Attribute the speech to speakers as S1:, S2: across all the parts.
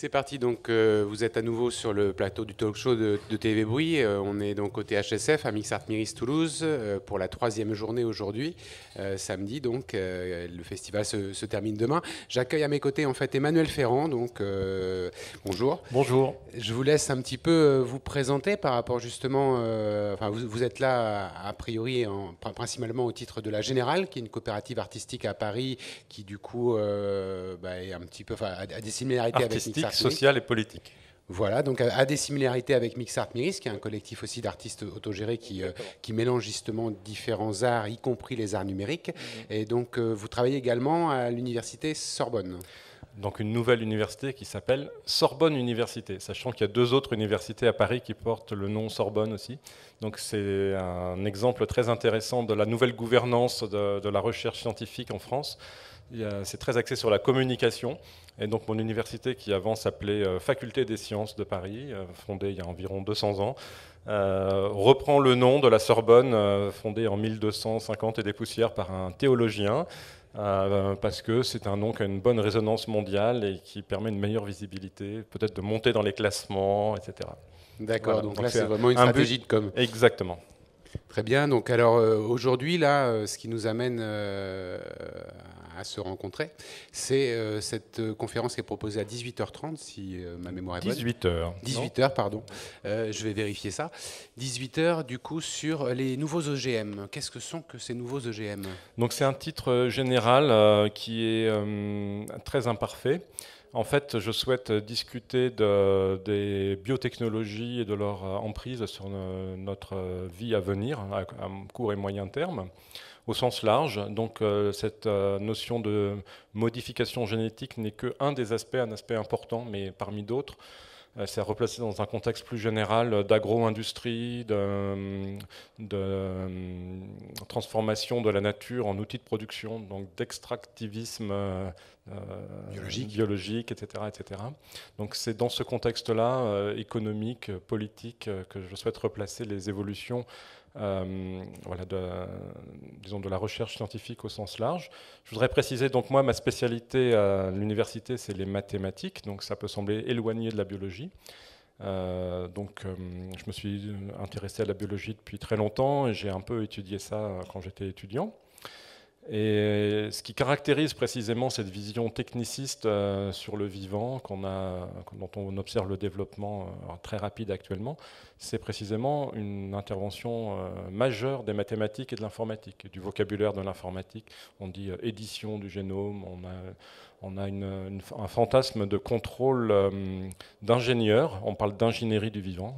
S1: C'est parti, donc euh, vous êtes à nouveau sur le plateau du talk show de, TV Bruit. Euh, on est donc au HSF à MixArt Miris Toulouse euh, pour la troisième journée aujourd'hui, samedi donc. le festival se, termine demain. J'accueille à mes côtés en fait Emmanuel Ferrand, donc bonjour. Bonjour. Je vous laisse un petit peu vous présenter par rapport justement, enfin vous, êtes là a priori principalement au titre de la Générale, qui est une coopérative artistique à Paris qui du coup bah, est un petit peu, a, des similarités avec MixArt. Social et politique. Voilà, donc à des similarités avec Mixart Miris, qui est un collectif aussi d'artistes autogérés qui, euh, qui mélange justement différents arts, y compris les arts numériques. Mhm. Et donc, euh, vous travaillez également à l'université Sorbonne donc une nouvelle université qui s'appelle
S2: Sorbonne Université, sachant qu'il y a deux autres universités à Paris qui portent le nom Sorbonne aussi. Donc c'est un exemple très intéressant de la nouvelle gouvernance de la recherche scientifique en France. C'est très axé sur la communication. Et donc mon université, qui avant s'appelait euh, Faculté des sciences de Paris, euh, fondée il y a environ 200 ans, euh, reprend le nom de la Sorbonne, fondée en 1250 et des poussières par un théologien, parce que c'est un nom qui a une bonne résonance mondiale et qui permet une meilleure visibilité, peut-être de monter dans les classements, etc. D'accord, donc, là c'est vraiment une un stratégie de com. Exactement.
S1: Très bien, donc alors aujourd'hui, là, ce qui nous amène à se rencontrer. C'est euh, cette euh, conférence qui est proposée à 18h30, si euh, ma mémoire est bonne. 18h. 18h, pardon. je vais vérifier ça. 18h, du coup, sur les nouveaux OGM. Qu'est-ce que sont que ces nouveaux OGM
S2: Donc, c'est un titre général qui est très imparfait. En fait, je souhaite discuter des biotechnologies et de leur emprise sur notre vie à venir, à court et moyen terme au sens large. Donc euh, cette euh, notion de modification génétique n'est qu'un des aspects, un aspect important, mais parmi d'autres. Euh, c'est à replacer dans un contexte plus général d'agro-industrie, de, transformation de la nature en outil de production, donc d'extractivisme biologique. etc., etc. Donc c'est dans ce contexte-là, économique, politique, que je souhaite replacer les évolutions euh, voilà, de, disons de la recherche scientifique au sens large. Je voudrais préciser, donc moi, ma spécialité à l'université, c'est les mathématiques, donc ça peut sembler éloigné de la biologie. Euh, donc euh, je me suis intéressé à la biologie depuis très longtemps et j'ai un peu étudié ça quand j'étais étudiant. Et euh, ce qui caractérise précisément cette vision techniciste euh, sur le vivant qu'on a, dont on observe le développement euh, très rapide actuellement, c'est précisément une intervention majeure des mathématiques et de l'informatique, du vocabulaire de l'informatique. On dit édition du génome, on a, on a un fantasme de contrôle d'ingénieur, on parle d'ingénierie du vivant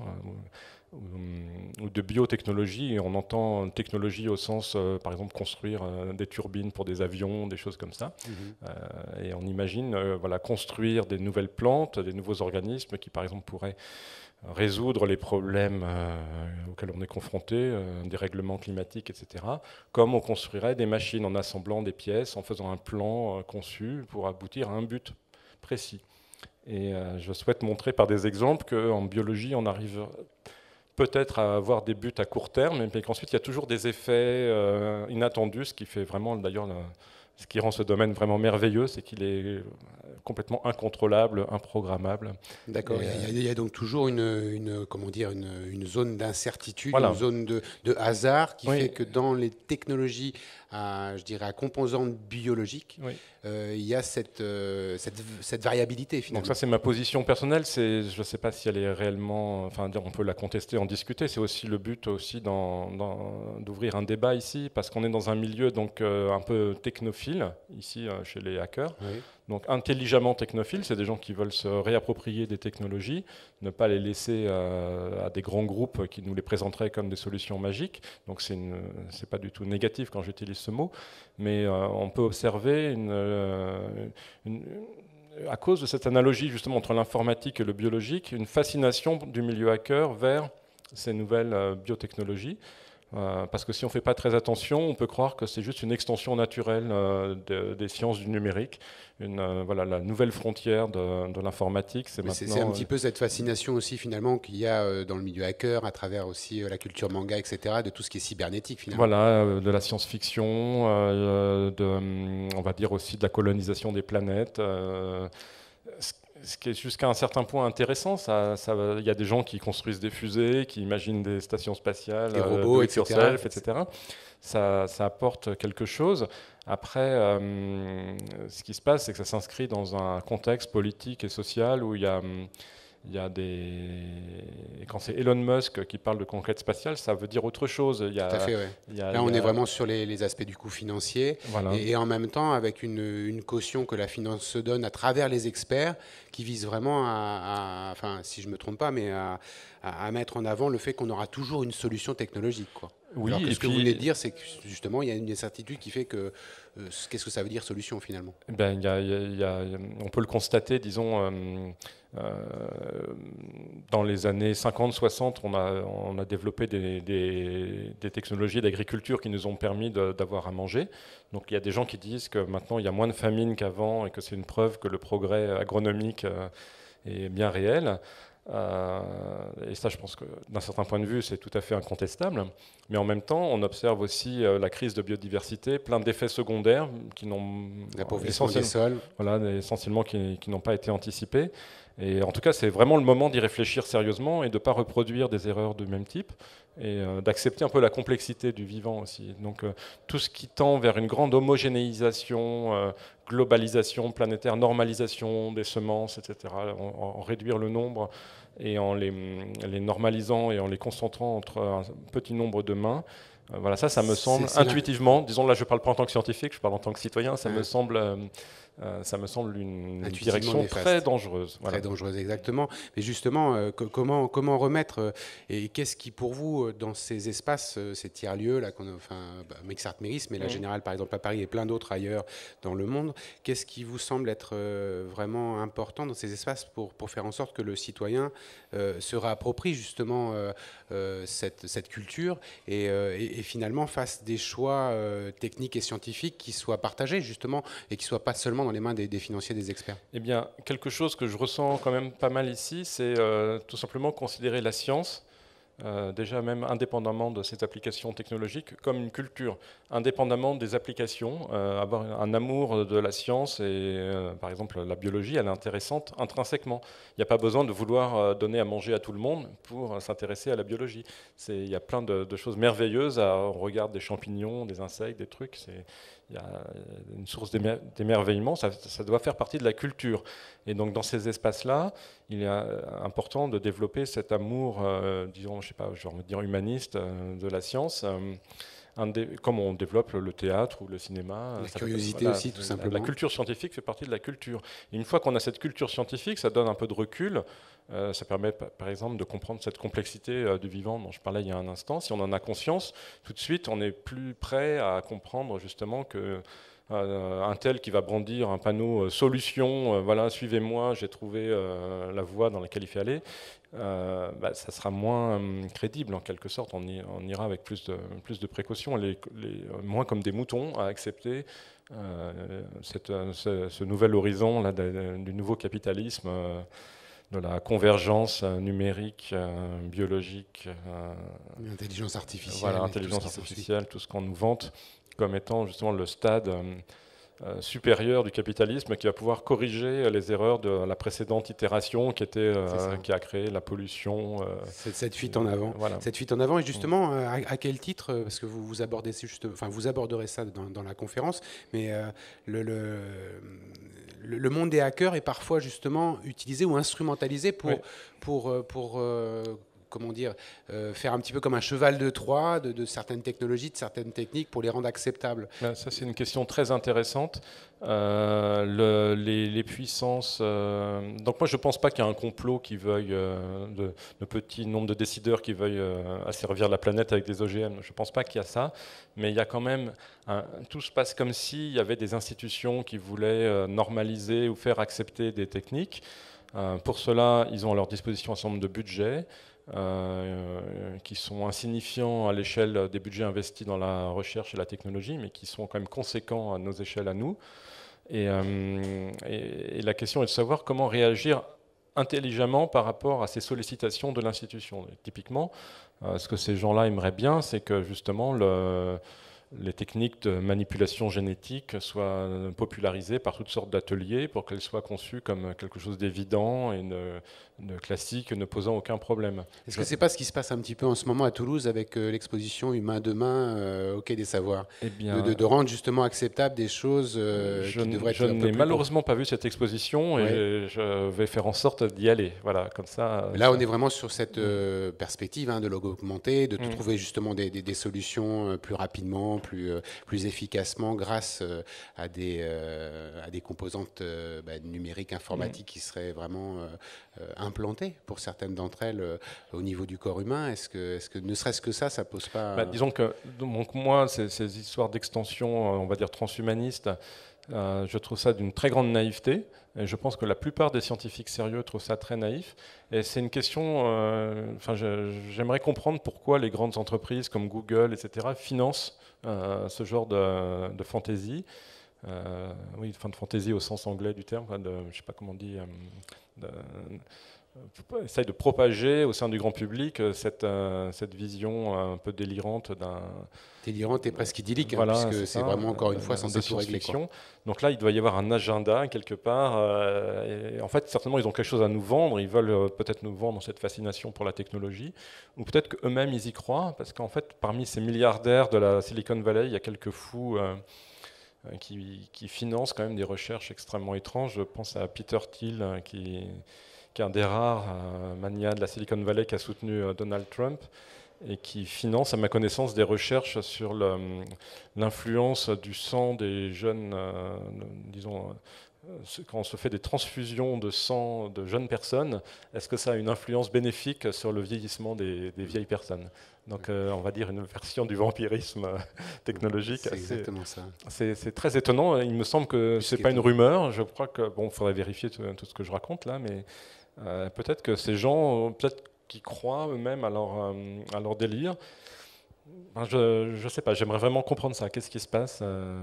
S2: euh, ou de biotechnologie, on entend technologie au sens, euh, par exemple, construire euh, des turbines pour des avions, des choses comme ça. Mhm. et on imagine voilà, construire des nouvelles plantes, des nouveaux organismes qui, par exemple, pourraient résoudre les problèmes auxquels on est confronté, des règlements climatiques, etc., comme on construirait des machines en assemblant des pièces, en faisant un plan conçu pour aboutir à un but précis. Et je souhaite montrer par des exemples qu'en biologie, on arrive peut-être à avoir des buts à court terme, mais qu'ensuite il y a toujours des effets euh, inattendus, ce qui fait vraiment d'ailleurs ce qui rend ce domaine vraiment merveilleux, c'est qu'il est complètement incontrôlable, improgrammable.
S1: D'accord. Il, y, a donc toujours une, comment dire, une, zone d'incertitude, une zone de, hasard qui fait que dans les technologies à, je dirais, à composantes biologiques, euh, il y a euh, cette, cette, variabilité finalement. Donc ça, c'est ma position
S2: personnelle. C'est, je ne sais pas si elle est réellement, enfin, on peut la contester, en discuter. C'est aussi le but aussi d'ouvrir un débat ici, parce qu'on est dans un milieu donc euh, un peu technophile ici euh, chez les hackers. Donc intelligemment technophiles, c'est des gens qui veulent se réapproprier des technologies, ne pas les laisser euh, à des grands groupes qui nous les présenteraient comme des solutions magiques. Donc c'est n'est pas du tout négatif quand j'utilise ce mot, mais euh, on peut observer une à cause de cette analogie justement entre l'informatique et le biologique, une fascination du milieu hacker vers ces nouvelles biotechnologies. Euh, parce que si on ne fait pas très attention, on peut croire que c'est juste une extension naturelle euh, des sciences du numérique. Une, euh, voilà, la nouvelle frontière de, l'informatique, c'est un petit
S1: peu cette fascination aussi finalement qu'il y a dans le milieu hacker, à travers aussi la culture manga, etc., de tout ce qui est cybernétique finalement. Voilà,
S2: de la science-fiction, hum, on va dire aussi de la colonisation des planètes
S1: ce qui est jusqu'à un
S2: certain point intéressant. Il y a des gens qui construisent des fusées, qui imaginent des stations spatiales, des euh, robots, etc., Ça, apporte quelque chose. Après, euh, ce qui se passe, c'est que ça s'inscrit dans un contexte politique et social où il y a... Hum, il y a des... Quand c'est Elon Musk qui parle de conquête spatiale, ça veut dire
S1: autre chose. Là, on est vraiment sur les, aspects du coût financier. Et, en même temps, avec une, caution que la finance se donne à travers les experts, qui visent vraiment à, enfin, si je ne me trompe pas, mais à, à, mettre en avant le fait qu'on aura toujours une solution technologique. Quoi. Oui, Alors ce que vous voulez dire, c'est que justement, il y a une incertitude qui fait que euh, qu'est-ce que ça veut dire solution finalement
S2: ben, On peut le constater, disons, euh, euh, dans les années 50-60, on a, on a développé des, des technologies d'agriculture qui nous ont permis d'avoir à manger. Donc il y a des gens qui disent que maintenant il y a moins de famine qu'avant et que c'est une preuve que le progrès agronomique est bien réel. Euh, et ça, je pense que d'un certain point de vue, c'est tout à fait incontestable. Mais en même temps, on observe aussi euh, la crise de biodiversité, plein d'effets secondaires qui n'ont essentiellement, essentiellement qui n'ont pas été anticipés. Et en tout cas, c'est vraiment le moment d'y réfléchir sérieusement et de ne pas reproduire des erreurs du même type et euh, d'accepter un peu la complexité du vivant aussi. Donc euh, tout ce qui tend vers une grande homogénéisation, euh, globalisation planétaire, normalisation des semences, etc., en, réduire le nombre et en les, les, normalisant et en les concentrant entre un petit nombre de mains. Voilà, ça, ça me semble intuitivement, disons là, je parle pas en tant que scientifique, je parle en tant que citoyen, ça me
S1: semble euh, ça me semble une, ah, direction très dangereuse. Très dangereuse, exactement. Mais justement, euh, comment, comment remettre euh, et qu'est-ce qui, pour vous, dans ces espaces, ces tiers-lieux, là, enfin, bah, Mixart Méris, mais la Générale, par exemple, à Paris et plein d'autres ailleurs dans le monde, qu'est-ce qui vous semble être vraiment important dans ces espaces pour, pour faire en sorte que le citoyen se réapproprie justement cette, cette culture et, et, finalement fasse des choix techniques et scientifiques qui soient partagés, justement, et qui ne soient pas seulement dans les mains des, financiers, des experts
S2: Eh bien, quelque chose que je ressens quand même pas mal ici, c'est euh, tout simplement considérer la science euh, déjà même indépendamment de ses applications technologiques, comme une culture, indépendamment des applications, euh, avoir un amour de la science et par exemple la biologie, elle est intéressante intrinsèquement. Il n'y a pas besoin de vouloir donner à manger à tout le monde pour s'intéresser à la biologie. Il y a plein de, choses merveilleuses, à, ah, on regarde des champignons, des insectes, des trucs, il y a une source d'émerveillement, ça, doit faire partie de la culture. Et donc dans ces espaces-là, il est euh, important de développer cet amour, euh, disons, je sais pas, je genre, dire humaniste euh, de la science comme on développe le théâtre ou le cinéma. La curiosité aussi, tout simplement. La, culture scientifique fait partie de la culture. Et une fois qu'on a cette culture scientifique, ça donne un peu de recul. Euh, ça permet, par exemple, de comprendre cette complexité euh, du vivant dont je parlais il y a un instant. Si on en a conscience, tout de suite, on est plus prêt à comprendre justement que euh, un tel qui va brandir un panneau euh, solution, euh, voilà, suivez-moi, j'ai trouvé la voie dans laquelle il fait aller, bah, ça sera moins crédible en quelque sorte. On, ira avec plus de, plus de précautions, moins comme des moutons à accepter cette, ce, nouvel horizon là, du nouveau capitalisme, de la convergence numérique, biologique, intelligence artificielle, voilà, intelligence artificielle, tout ce qu'on nous vante comme étant justement le stade euh, euh, supérieur du capitalisme qui va pouvoir corriger les erreurs de la précédente itération qui,
S1: euh, a créé la pollution. cette, fuite en avant. Cette fuite en avant. Et mm. justement, à, quel titre Parce que vous, aborderez ça dans, la conférence, mais le, monde des hackers est parfois justement utilisé ou instrumentalisé pour, pour, pour, comment dire, euh, faire un petit peu comme un cheval de Troie de, certaines technologies, de certaines techniques pour les rendre acceptables Ça, c'est une question très intéressante.
S2: Euh, les, puissances. Euh, donc, moi, je ne pense pas qu'il y a un complot qui veuille, de, petit nombre de décideurs qui veuillent asservir la planète avec des OGM. Je ne pense pas qu'il y a ça. Mais il y a quand même. tout se passe comme s'il y avait des institutions qui voulaient normaliser ou faire accepter des techniques. pour cela, ils ont à leur disposition un certain nombre de budgets. Euh, euh, qui sont insignifiants à l'échelle des budgets investis dans la recherche et la technologie, mais qui sont quand même conséquents à nos échelles à nous. Et, euh, et, la question est de savoir comment réagir intelligemment par rapport à ces sollicitations de l'institution. Typiquement, ce que ces gens-là aimeraient bien, c'est que justement le les techniques de manipulation génétique soient popularisées par toutes sortes d'ateliers pour qu'elles soient conçues comme quelque chose d'évident et de,
S1: classique, ne posant aucun problème. Est-ce que c'est pas ce qui se passe un petit peu en ce moment à Toulouse avec euh, l'exposition Humain demain euh, au Quai des Savoirs eh de, rendre justement acceptable des choses euh, je qui devraient Je n'ai malheureusement pas vu cette exposition et je vais faire en sorte d'y aller. Voilà, comme ça. Là, on est vraiment sur cette perspective hein, de l'augmenter, de mm. trouver justement des, des solutions plus rapidement, plus, euh, plus efficacement grâce euh, à des, euh, à des composantes bah, numériques, informatiques qui seraient vraiment implantées pour certaines d'entre elles au niveau du corps humain Est-ce que, est -ce que ne serait-ce que ça, ça pose pas... Bah, disons
S2: que donc moi, ces, ces histoires d'extension, on va dire transhumaniste, euh, je trouve ça d'une très grande naïveté. Et je pense que la plupart des scientifiques sérieux trouvent ça très naïf. Et c'est une question. Euh, enfin, j'aimerais comprendre pourquoi les grandes entreprises comme Google, etc., financent euh, ce genre de, fantaisie. oui, enfin, de fantaisie au sens anglais du terme, de, je ne sais pas comment on dit essaye de propager au sein du grand public euh, cette, euh, cette vision euh, un peu délirante d'un... Délirante et presque idyllique, hein, puisque c'est vraiment encore une fois sans détour réflexion Donc là, il doit y avoir un agenda quelque part. en fait, certainement, ils ont quelque chose à nous vendre. Ils veulent peut-être nous vendre cette fascination pour la technologie, ou peut-être qu'eux-mêmes, ils y croient, parce qu'en fait, parmi ces milliardaires de la Silicon Valley, il y a quelques fous... qui, qui financent quand même des recherches extrêmement étranges. Je pense à Peter Thiel, qui, qui est un des rares euh, mania de la Silicon Valley qui a soutenu euh, Donald Trump et qui finance, à ma connaissance, des recherches sur euh, l'influence du sang des jeunes, disons, quand on se fait des transfusions de sang de jeunes personnes, est-ce que ça a une influence bénéfique sur le vieillissement des, vieilles personnes Donc, on va dire une version du vampirisme technologique. C'est exactement ça. C'est très étonnant. Il me semble que ce n'est pas une rumeur. Je crois que, bon, il faudrait vérifier tout, ce que je raconte là, mais euh, peut-être que ces gens, peut-être qu'ils croient eux-mêmes à leur, euh, à leur délire.
S1: Ben, je ne sais pas, j'aimerais vraiment comprendre ça. Qu'est-ce qui se passe euh,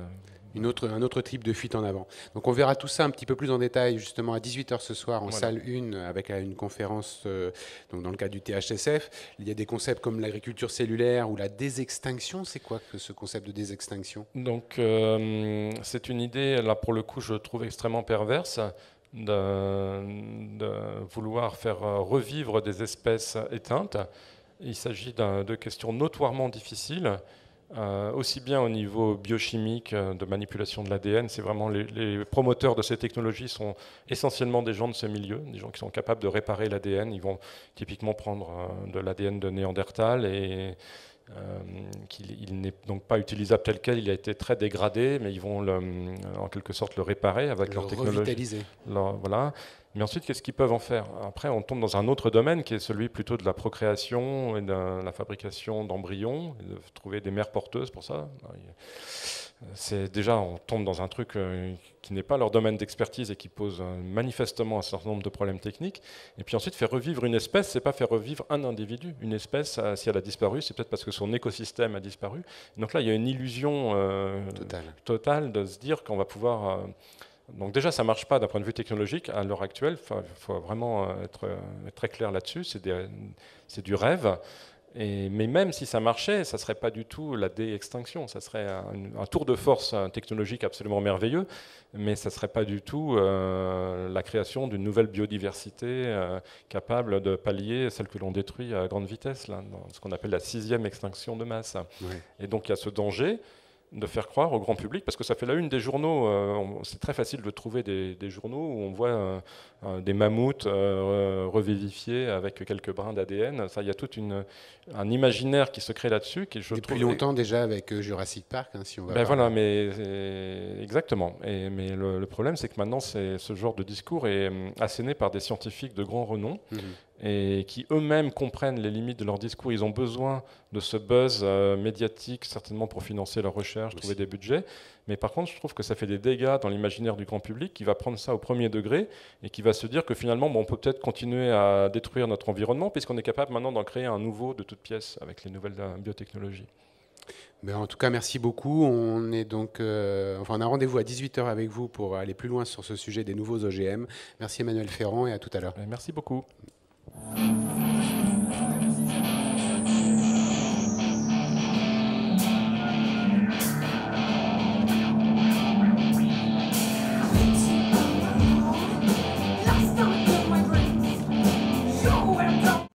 S1: Une autre, un autre type de fuite en avant. Donc on verra tout ça un petit peu plus en détail justement à 18h ce soir en salle 1 avec une conférence donc dans le cadre du THSF. Il y a des concepts comme l'agriculture cellulaire ou la désextinction. C'est quoi ce concept de désextinction
S2: Donc c'est une idée, là pour le coup je trouve extrêmement perverse de, vouloir faire euh, revivre des espèces éteintes. Il s'agit de questions notoirement difficiles, euh, aussi bien au niveau biochimique, euh, de manipulation de l'ADN, c'est vraiment les, les, promoteurs de ces technologies sont essentiellement des gens de ce milieu, des gens qui sont capables de réparer l'ADN. Ils vont typiquement prendre de l'ADN de Néandertal et euh, qu'il n'est donc pas utilisable tel quel, il a été très dégradé, mais ils vont en quelque sorte le réparer avec leur technologie. Revitaliser. Mais ensuite, qu'est-ce qu'ils peuvent en faire Après, on tombe dans un autre domaine qui est celui plutôt de la procréation et de la fabrication d'embryons, Ils de trouver des mères porteuses pour ça. C'est déjà, on tombe dans un truc euh, qui n'est pas leur domaine d'expertise et qui pose euh, manifestement un certain nombre de problèmes techniques. Et puis ensuite, faire revivre une espèce, c'est pas faire revivre un individu. Une espèce, euh, si elle a disparu, c'est peut-être parce que son écosystème a disparu. Donc là, il y a une illusion totale. de se dire qu'on va pouvoir donc déjà, ça ne marche pas d'un point de vue technologique à l'heure actuelle. Il faut, vraiment euh, être euh, très clair là-dessus. C'est du rêve. mais même si ça marchait, ça ne serait pas du tout la dé-extinction. Ça serait un, tour de force technologique absolument merveilleux, mais ça ne serait pas du tout euh, la création d'une nouvelle biodiversité capable de pallier celle que l'on détruit à grande vitesse, ce qu'on appelle la sixième extinction de masse. Et donc il y a ce danger de faire croire au grand public, parce que ça fait la une des journaux, euh, c'est très facile de trouver des, journaux où on voit euh, euh, des mammouths revivifiés avec quelques brins d'ADN. Ça, il y a tout un imaginaire qui se crée là-dessus. Qui, je Depuis trouve, longtemps
S1: déjà avec Jurassic Park, hein, si on va. Ben voilà,
S2: mais exactement. Et, mais le, problème, c'est que maintenant, ce genre de discours est asséné par des scientifiques de grand renom. Mhm et qui eux-mêmes comprennent les limites de leur discours. Ils ont besoin de ce buzz euh, médiatique, certainement pour financer leur recherche, trouver des budgets. Mais par contre, je trouve que ça fait des dégâts dans l'imaginaire du grand public qui va prendre ça au premier degré et qui va se dire que finalement, bon, on peut peut-être continuer à détruire notre environnement puisqu'on est capable maintenant d'en créer un nouveau de toutes pièces avec les nouvelles euh, biotechnologies.
S1: Mais ben, en tout cas, merci beaucoup. On, est donc, euh, enfin, on a rendez-vous à 18h avec vous pour aller plus loin sur ce sujet des nouveaux OGM. Merci Emmanuel Ferrand et à tout à l'heure. Ben, merci beaucoup. Mm-hmm.